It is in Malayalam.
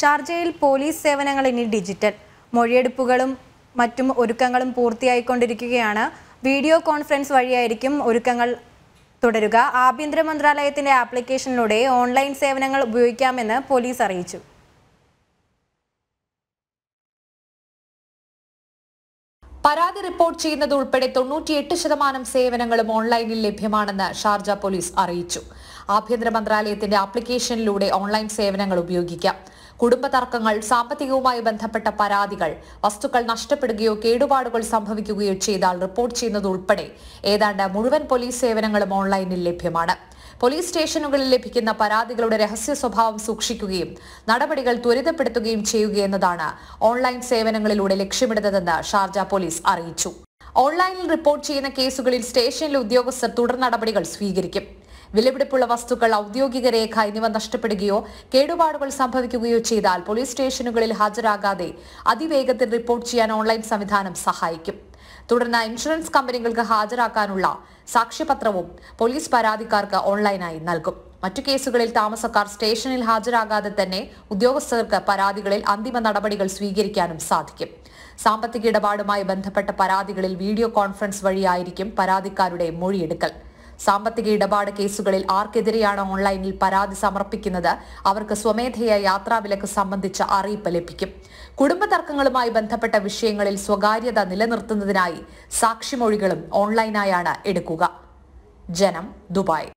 ഷാർജയിൽ പോലീസ് സേവനങ്ങൾ ഇനി ഡിജിറ്റൽ മൊഴിയെടുപ്പുകളും മറ്റും ഒരുക്കങ്ങളും പൂർത്തിയായിക്കൊണ്ടിരിക്കുകയാണ് വീഡിയോ കോൺഫറൻസ് വഴിയായിരിക്കും ഒരുക്കങ്ങൾ തുടരുക ആഭ്യന്തര മന്ത്രാലയത്തിന്റെ ആപ്ലിക്കേഷനിലൂടെ ഓൺലൈൻ സേവനങ്ങൾ ഉപയോഗിക്കാമെന്ന് പോലീസ് അറിയിച്ചു പരാതി റിപ്പോർട്ട് ചെയ്യുന്നത് ഉൾപ്പെടെ തൊണ്ണൂറ്റിയെട്ട് ശതമാനം സേവനങ്ങളും ഓൺലൈനിൽ ലഭ്യമാണെന്ന് ഷാർജ പോലീസ് അറിയിച്ചു ആഭ്യന്തര മന്ത്രാലയത്തിന്റെ ആപ്ലിക്കേഷനിലൂടെ ഓൺലൈൻ സേവനങ്ങൾ ഉപയോഗിക്കാം കുടുംബതർക്കങ്ങൾ സാമ്പത്തികവുമായി ബന്ധപ്പെട്ട പരാതികൾ വസ്തുക്കൾ നഷ്ടപ്പെടുകയോ കേടുപാടുകൾ സംഭവിക്കുകയോ ചെയ്താൽ റിപ്പോർട്ട് ചെയ്യുന്നത് ഉൾപ്പെടെ ഏതാണ്ട് മുഴുവൻ പോലീസ് സേവനങ്ങളും ഓൺലൈനിൽ ലഭ്യമാണ് പോലീസ് സ്റ്റേഷനുകളിൽ ലഭിക്കുന്ന പരാതികളുടെ രഹസ്യ സ്വഭാവം സൂക്ഷിക്കുകയും നടപടികൾ ത്വരിതപ്പെടുത്തുകയും ചെയ്യുകയെന്നതാണ് ഓൺലൈൻ സേവനങ്ങളിലൂടെ ലക്ഷ്യമിടുന്നതെന്ന് ഷാർജ പോലീസ് അറിയിച്ചു ഓൺലൈനിൽ റിപ്പോർട്ട് ചെയ്യുന്ന കേസുകളിൽ സ്റ്റേഷനിലെ ഉദ്യോഗസ്ഥർ തുടർ നടപടികൾ സ്വീകരിക്കും വിലപിടിപ്പുള്ള വസ്തുക്കൾ ഔദ്യോഗിക രേഖ എന്നിവ നഷ്ടപ്പെടുകയോ കേടുപാടുകൾ സംഭവിക്കുകയോ ചെയ്താൽ പോലീസ് സ്റ്റേഷനുകളിൽ ഹാജരാകാതെ അതിവേഗത്തിൽ റിപ്പോർട്ട് ചെയ്യാൻ ഓൺലൈൻ സംവിധാനം സഹായിക്കും തുടർന്ന് ഇൻഷുറൻസ് കമ്പനികൾക്ക് ഹാജരാക്കാനുള്ള സാക്ഷ്യപത്രവും പോലീസ് പരാതിക്കാർക്ക് ഓൺലൈനായി നൽകും മറ്റു കേസുകളിൽ താമസക്കാർ സ്റ്റേഷനിൽ ഹാജരാകാതെ തന്നെ ഉദ്യോഗസ്ഥർക്ക് പരാതികളിൽ അന്തിമ നടപടികൾ സ്വീകരിക്കാനും സാധിക്കും സാമ്പത്തിക ഇടപാടുമായി ബന്ധപ്പെട്ട പരാതികളിൽ വീഡിയോ കോൺഫറൻസ് വഴിയായിരിക്കും പരാതിക്കാരുടെ മൊഴിയെടുക്കൽ സാമ്പത്തിക ഇടപാട് കേസുകളിൽ ആർക്കെതിരെയാണ് ഓൺലൈനിൽ പരാതി സമർപ്പിക്കുന്നത് അവർക്ക് സ്വമേധയാ യാത്രാവിലക്ക് സംബന്ധിച്ച അറിയിപ്പ് ലഭിക്കും കുടുംബ തർക്കങ്ങളുമായി ബന്ധപ്പെട്ട വിഷയങ്ങളിൽ സ്വകാര്യത നിലനിർത്തുന്നതിനായി സാക്ഷിമൊഴികളും ഓൺലൈനായാണ് എടുക്കുക ജനം ദുബായ്